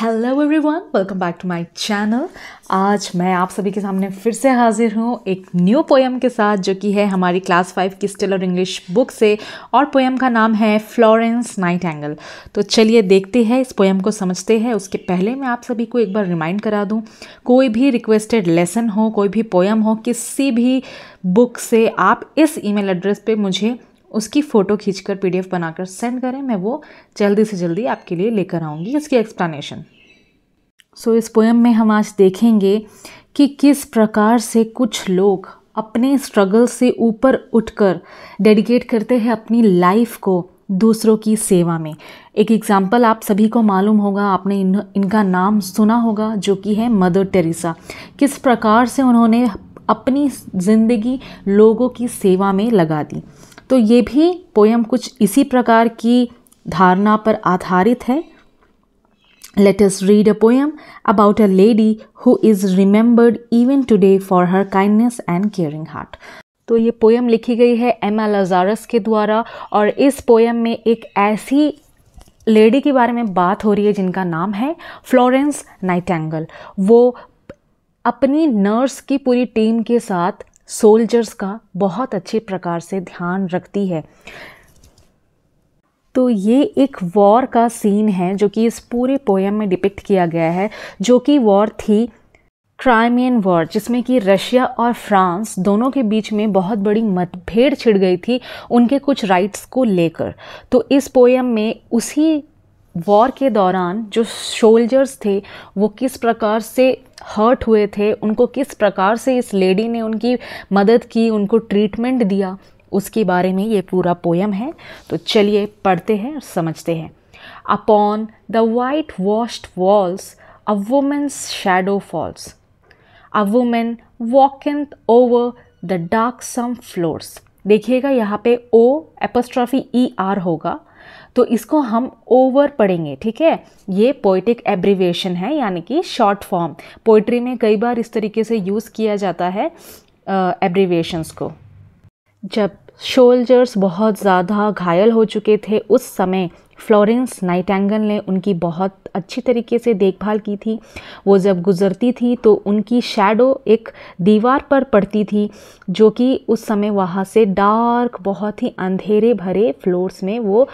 Hello everyone welcome back to my channel आज मैं आप सभी के सामने फिर से हाजिर हूँ एक न्यू पोएम के साथ जो कि है हमारी क्लास फाइव की स्टिल और इंग्लिश बुक से और पोएम का नाम है फ्लोरेंस नाइट एंगल तो चलिए देखते हैं इस पोएम को समझते हैं उसके पहले मैं आप सभी को एक बार रिमाइंड करा दूँ कोई भी रिक्वेस्टेड लेसन हो कोई भी पोएम हो किसी भी बुक से आप इस ईमेल एड्रेस पर मुझे उसकी फ़ोटो खींचकर पीडीएफ बनाकर सेंड करें मैं वो जल्दी से जल्दी आपके लिए लेकर आऊँगी इसकी एक्सप्लेनेशन सो so, इस पोएम में हम आज देखेंगे कि किस प्रकार से कुछ लोग अपने स्ट्रगल से ऊपर उठकर डेडिकेट करते हैं अपनी लाइफ को दूसरों की सेवा में एक एग्ज़ाम्पल आप सभी को मालूम होगा आपने इन इनका नाम सुना होगा जो कि है मदर टेरेसा किस प्रकार से उन्होंने अपनी ज़िंदगी लोगों की सेवा में लगा दी तो ये भी पोयम कुछ इसी प्रकार की धारणा पर आधारित है let us read a poem about a lady who is remembered even today for her kindness and caring heart तो ये पोएम लिखी गई है एम एल अजारस के द्वारा और इस पोएम में एक ऐसी लेडी के बारे में बात हो रही है जिनका नाम है फ्लोरेंस नाइटेंगल वो अपनी नर्स की पूरी टीम के साथ सोल्जर्स का बहुत अच्छे प्रकार से ध्यान रखती है तो ये एक वॉर का सीन है जो कि इस पूरे पोएम में डिपिक्ट किया गया है जो कि वॉर थी क्राइमियन वॉर जिसमें कि रशिया और फ्रांस दोनों के बीच में बहुत बड़ी मतभेड़ छिड़ गई थी उनके कुछ राइट्स को लेकर तो इस पोएम में उसी वॉर के दौरान जो सोल्जर्स थे वो किस प्रकार से हर्ट हुए थे उनको किस प्रकार से इस लेडी ने उनकी मदद की उनको ट्रीटमेंट दिया उसके बारे में ये पूरा पोयम है तो चलिए पढ़ते हैं और समझते हैं upon the white washed walls a woman's shadow falls a woman walking over the darksome floors देखिएगा यहाँ पे ओ एपोस्ट्रॉफी ई आर होगा तो इसको हम ओवर पढ़ेंगे ठीक है ये पोइटिक एब्रीवेशन है यानी कि शॉर्ट फॉर्म पोइट्री में कई बार इस तरीके से यूज़ किया जाता है एब्रीवेशंस को जब शोल्जर्स बहुत ज़्यादा घायल हो चुके थे उस समय फ्लोरेंस नाइटेंगल ने उनकी बहुत अच्छी तरीके से देखभाल की थी वो जब गुजरती थी तो उनकी शेडो एक दीवार पर पड़ती थी जो कि उस समय वहाँ से डार्क बहुत ही अंधेरे भरे फ्लोर्स में वो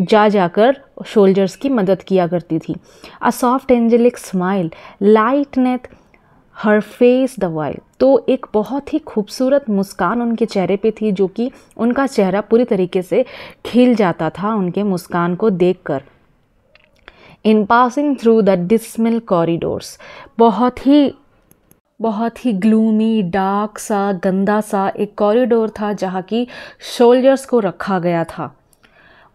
जा जाकर शोल्जर्स की मदद किया करती थी a soft angelic smile neath her face the while तो एक बहुत ही खूबसूरत मुस्कान उनके चेहरे पे थी जो कि उनका चेहरा पूरी तरीके से खिल जाता था उनके मुस्कान को देखकर in passing through the dismal corridors बहुत ही बहुत ही ग्लूमी डार्क सा गंदा सा एक कॉरिडोर था जहाँ की शोल्जर्स को रखा गया था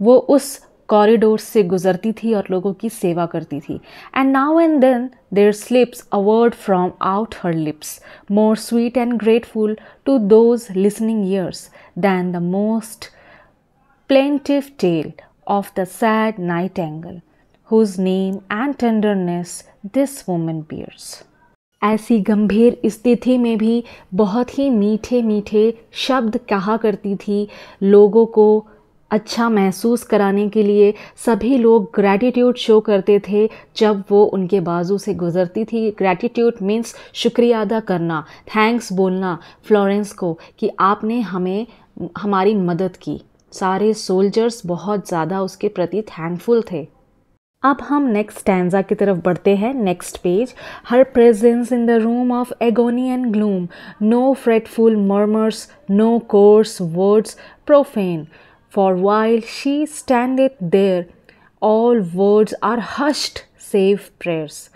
वो उस कॉरिडोर से गुजरती थी और लोगों की सेवा करती थी and now and then there slips a word from out her lips more sweet and grateful to those listening ears than the most tale of the sad nightingale whose name and tenderness this woman bears. ऐसी गंभीर स्थिति में भी बहुत ही मीठे मीठे शब्द कहा करती थी लोगों को अच्छा महसूस कराने के लिए सभी लोग ग्रैटिट्यूड शो करते थे जब वो उनके बाजू से गुजरती थी ग्रैटिट्यूड मीन्स शुक्रिया अदा करना थैंक्स बोलना फ्लोरेंस को कि आपने हमें हमारी मदद की सारे सोल्जर्स बहुत ज़्यादा उसके प्रति थैंकफुल थे अब हम नेक्स्ट स्टैंडा की तरफ बढ़ते हैं next page her presence in the room of agony and gloom no fretful murmurs no coarse words profane for while she standeth there, all words are hushed save prayers.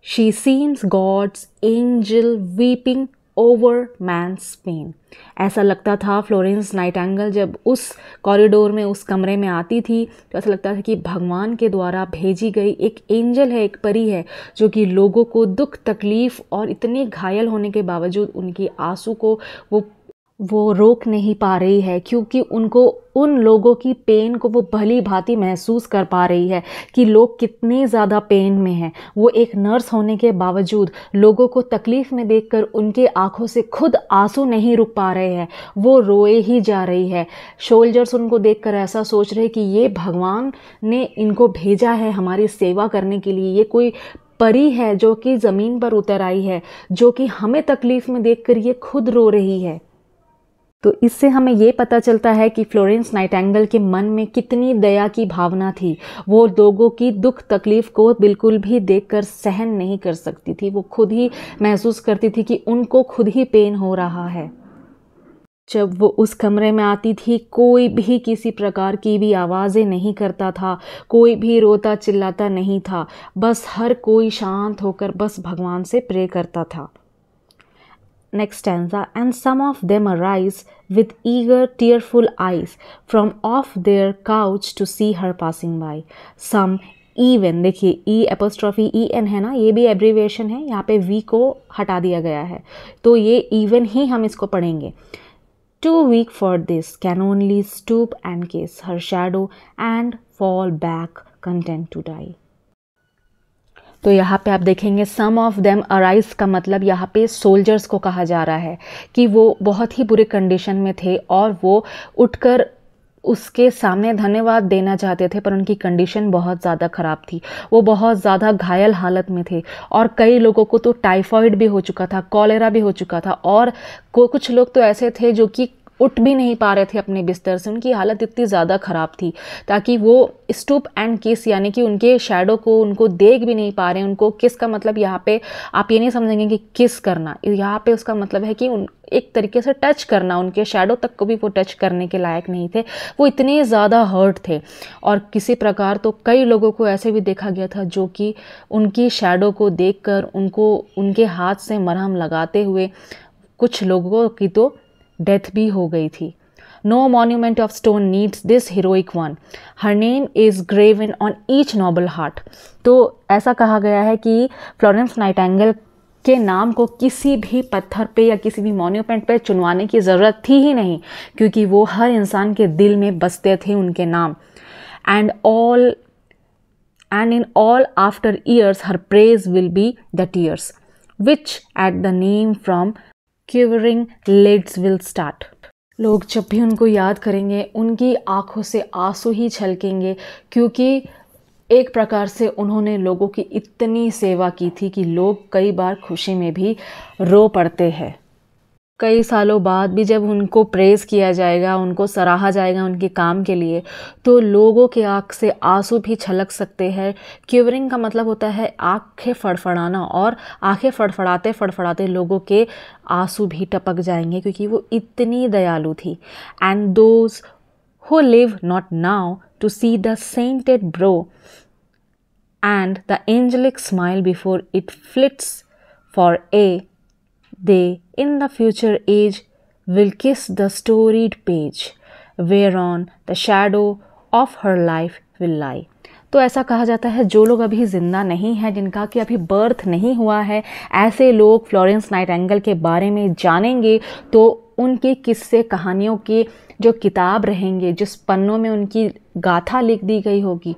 She seems God's angel weeping over man's pain ऐसा लगता था Florence night angle जब उस corridor में उस कमरे में आती थी तो ऐसा लगता था कि भगवान के द्वारा भेजी गई एक एंजल है एक परी है जो कि लोगों को दुख तकलीफ़ और इतने घायल होने के बावजूद उनकी आंसू को वो वो रोक नहीं पा रही है क्योंकि उनको उन लोगों की पेन को वो भली भांति महसूस कर पा रही है कि लोग कितने ज़्यादा पेन में हैं वो एक नर्स होने के बावजूद लोगों को तकलीफ़ में देखकर उनके आंखों से खुद आंसू नहीं रुक पा रहे हैं वो रोए ही जा रही है शोल्जर्स उनको देखकर ऐसा सोच रहे कि ये भगवान ने इनको भेजा है हमारी सेवा करने के लिए ये कोई परी है जो कि ज़मीन पर उतर आई है जो कि हमें तकलीफ़ में देखकर ये खुद रो रही है तो इससे हमें ये पता चलता है कि फ्लोरेंस नाइटेंगल के मन में कितनी दया की भावना थी वो लोगों की दुख तकलीफ़ को बिल्कुल भी देखकर सहन नहीं कर सकती थी वो खुद ही महसूस करती थी कि उनको खुद ही पेन हो रहा है जब वो उस कमरे में आती थी कोई भी किसी प्रकार की भी आवाज़ें नहीं करता था कोई भी रोता चिल्लाता नहीं था बस हर कोई शांत होकर बस भगवान से प्रे करता था next stanza, and some of them arise with eager, tearful eyes from off their couch to see her passing by. Some even देखिए e apostrophe e n है ना ये भी abbreviation है यहाँ पे v को हटा दिया गया है तो ये even ही हम इसको पढ़ेंगे too weak for this can only stoop and kiss her shadow and fall back content to die तो यहाँ पे आप देखेंगे सम ऑफ देम अराइज का मतलब यहाँ पे सोल्जर्स को कहा जा रहा है कि वो बहुत ही बुरे कंडीशन में थे और वो उठकर उसके सामने धन्यवाद देना चाहते थे पर उनकी कंडीशन बहुत ज़्यादा ख़राब थी वो बहुत ज़्यादा घायल हालत में थे और कई लोगों को तो टाइफॉइड भी हो चुका था कॉलेरा भी हो चुका था और को कुछ लोग तो ऐसे थे जो कि उठ भी नहीं पा रहे थे अपने बिस्तर से उनकी हालत इतनी ज़्यादा ख़राब थी ताकि वो स्टूप एंड किस यानी कि उनके शेडो को उनको देख भी नहीं पा रहे उनको किस का मतलब यहाँ पे आप ये नहीं समझेंगे कि किस करना यहाँ पे उसका मतलब है कि उन एक तरीके से टच करना उनके शेडो तक को भी वो टच करने के लायक नहीं थे वो इतने ज़्यादा हर्ट थे और किसी प्रकार तो कई लोगों को ऐसे भी देखा गया था जो कि उनकी शेडो को देख उनको उनके हाथ से मरहम लगाते हुए कुछ लोगों की तो डेथ भी हो गई थी no monument of stone needs this heroic one her name is graven on each noble heart तो ऐसा कहा गया है कि फ्लोरेंस नाइटेंगल के नाम को किसी भी पत्थर पे या किसी भी मोन्यूमेंट पे चुनवाने की ज़रूरत थी ही नहीं क्योंकि वो हर इंसान के दिल में बसते थे उनके नाम and all and in all after years her praise will be the tears which at the name from curing lets will start लोग जब भी उनको याद करेंगे उनकी आंखों से आंसू ही छलकेंगे क्योंकि एक प्रकार से उन्होंने लोगों की इतनी सेवा की थी कि लोग कई बार खुशी में भी रो पड़ते हैं कई सालों बाद भी जब उनको प्रेज़ किया जाएगा उनको सराहा जाएगा उनके काम के लिए तो लोगों के आँख से आंसू भी छलक सकते हैं क्यूवरिंग का मतलब होता है आँखें फड़फड़ाना और आँखें फड़फड़ाते फड़फड़ाते लोगों के आंसू भी टपक जाएंगे क्योंकि वो इतनी दयालु थी and those who live not now to see the sainted brow and the angelic smile before it flits for a they in the future age will kiss the storied page whereon the shadow of her life will lie. तो ऐसा कहा जाता है जो लोग अभी ज़िंदा नहीं हैं जिनका कि अभी बर्थ नहीं हुआ है ऐसे लोग फ्लोरेंस नाइट एंगल के बारे में जानेंगे तो उनके किस्से कहानियों के जो किताब रहेंगे जिस पन्नों में उनकी गाथा लिख दी गई होगी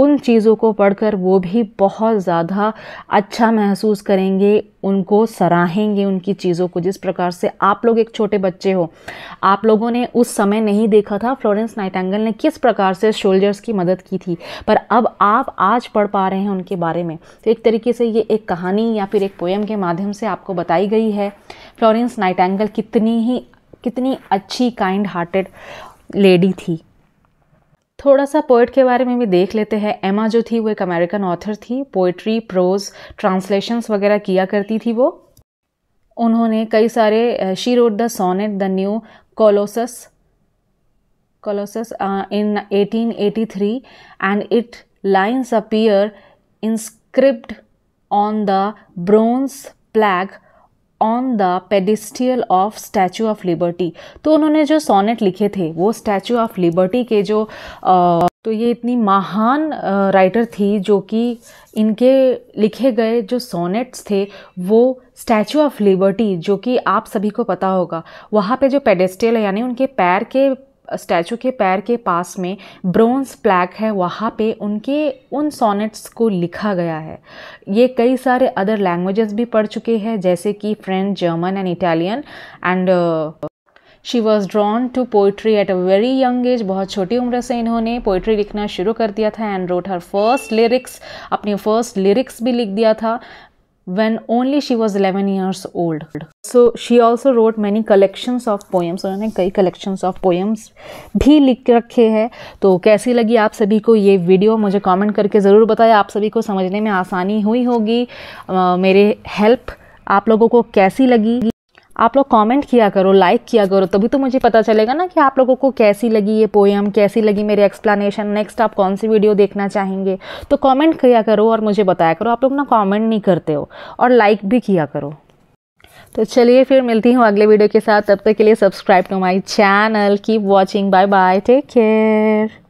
उन चीज़ों को पढ़कर वो भी बहुत ज़्यादा अच्छा महसूस करेंगे उनको सराहेंगे उनकी चीज़ों को जिस प्रकार से आप लोग एक छोटे बच्चे हो आप लोगों ने उस समय नहीं देखा था फ्लोरेंस नाइटेंगल ने किस प्रकार से शोल्जर्स की मदद की थी पर अब आप आज पढ़ पा रहे हैं उनके बारे में तो एक तरीके से ये एक कहानी या फिर एक पोएम के माध्यम से आपको बताई गई है फ्लोरेंस नाइटेंगल कितनी ही कितनी अच्छी काइंड हार्टेड लेडी थी थोड़ा सा पोइट के बारे में भी देख लेते हैं एमा जो थी वो एक अमेरिकन ऑथर थी पोइट्री प्रोज ट्रांसलेशंस वगैरह किया करती थी वो उन्होंने कई सारे she wrote the sonnet the New Colossus Colossus in 1883 and it lines appear script on the bronze plaque on the pedestal of Statue of Liberty तो उन्होंने जो सोनेट लिखे थे वो स्टैचू ऑफ लिबर्टी के जो आ, तो ये इतनी महान राइटर थी जो कि इनके लिखे गए जो सोनेट्स थे वो स्टैचू ऑफ लिबर्टी जो कि आप सभी को पता होगा वहाँ पे जो पेडेस्टियल है यानी उनके पैर के स्टैचू के पैर के पास में ब्रोंज प्लैक है वहाँ पे उनके उन सोनेट्स को लिखा गया है ये कई सारे अदर लैंग्वेजेस भी पढ़ चुके हैं जैसे कि French German and Italian and she was drawn to poetry at a very young age बहुत छोटी उम्र से इन्होंने पोइट्री लिखना शुरू कर दिया था and wrote her first lyrics अपने फर्स्ट लिरिक्स भी लिख दिया था when only she was 11 years old. So she also wrote many collections of poems. उन्होंने कई collections of poems भी लिख रखे हैं तो कैसी लगी आप सभी को ये वीडियो मुझे कमेंट करके ज़रूर बताएं आप सभी को समझने में आसानी हुई होगी मेरे हेल्प आप लोगों को कैसी लगी आप लोग कमेंट किया करो लाइक किया करो तभी तो मुझे पता चलेगा ना कि आप लोगों को कैसी लगी ये पोएम कैसी लगी मेरी एक्सप्लेनेशन नेक्स्ट आप कौन सी वीडियो देखना चाहेंगे तो कमेंट किया करो और मुझे बताया करो आप लोग ना कमेंट नहीं करते हो और लाइक भी किया करो तो चलिए फिर मिलती हूँ अगले वीडियो के साथ तब तक के लिए subscribe to my channel keep watching bye bye take care